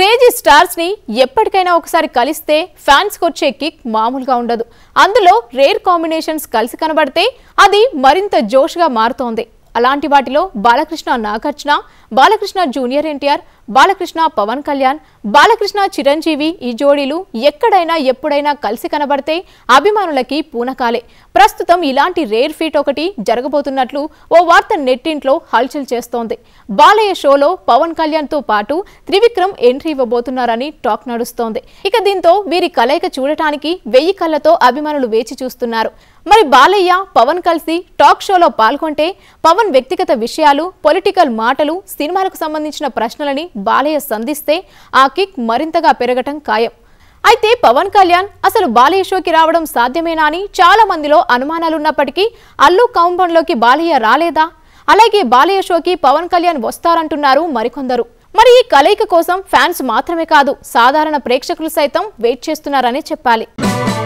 crazy stars ని ఎప్పటికైనా ఒకసారి కలిస్తే ఫ్యాన్స్ వచ్చే కిక్ మామూలుగా ఉండదు అందులో రేర్ కాంబినేషన్స్ కలిసి కనబడితే అది మరింత జోష్గా మారుతోంది అలాంటి వాటిలో బాలకృష్ణ నాగార్జున బాలకృష్ణ జూనియర్ ఎన్టీఆర్ బాలకృష్ణ పవన్ కళ్యాణ్ బాలకృష్ణ చిరంజీవి ఈ జోడీలు ఎక్కడైనా ఎప్పుడైనా కలిసి కనబడితే అభిమానులకి పూనకాలే ప్రస్తుతం ఇలాంటి రేర్ ఫీట్ ఒకటి జరగబోతున్నట్లు ఓ వార్త నెట్టింట్లో హల్చల్ చేస్తోంది బాలయ్య షోలో పవన్ కళ్యాణ్తో పాటు త్రివిక్రమ్ ఎంట్రీ ఇవ్వబోతున్నారని టాక్ నడుస్తోంది ఇక దీంతో వీరి కలయిక చూడటానికి వెయ్యి కళ్లతో అభిమానులు వేచి చూస్తున్నారు మరి బాలయ్య పవన్ కలిసి టాక్ షోలో పాల్గొంటే పవన్ వ్యక్తిగత విషయాలు పొలిటికల్ మాటలు సినిమాలకు సంబంధించిన ప్రశ్నలని బాలయ్య సంధిస్తే ఆ కిక్ మరింతగా పెరగటం ఖాయం అయితే పవన్ కళ్యాణ్ అసలు బాలయ్య షోకి రావడం సాధ్యమేనా అని చాలా మందిలో అనుమానాలున్నప్పటికీ అల్లు కౌంబంలోకి బాలయ్య రాలేదా అలాగే బాలయ్య షోకి పవన్ కళ్యాణ్ వస్తారంటున్నారు మరికొందరు మరి ఈ కలయిక కోసం ఫ్యాన్స్ మాత్రమే కాదు సాధారణ ప్రేక్షకులు సైతం వెయిట్ చేస్తున్నారని చెప్పాలి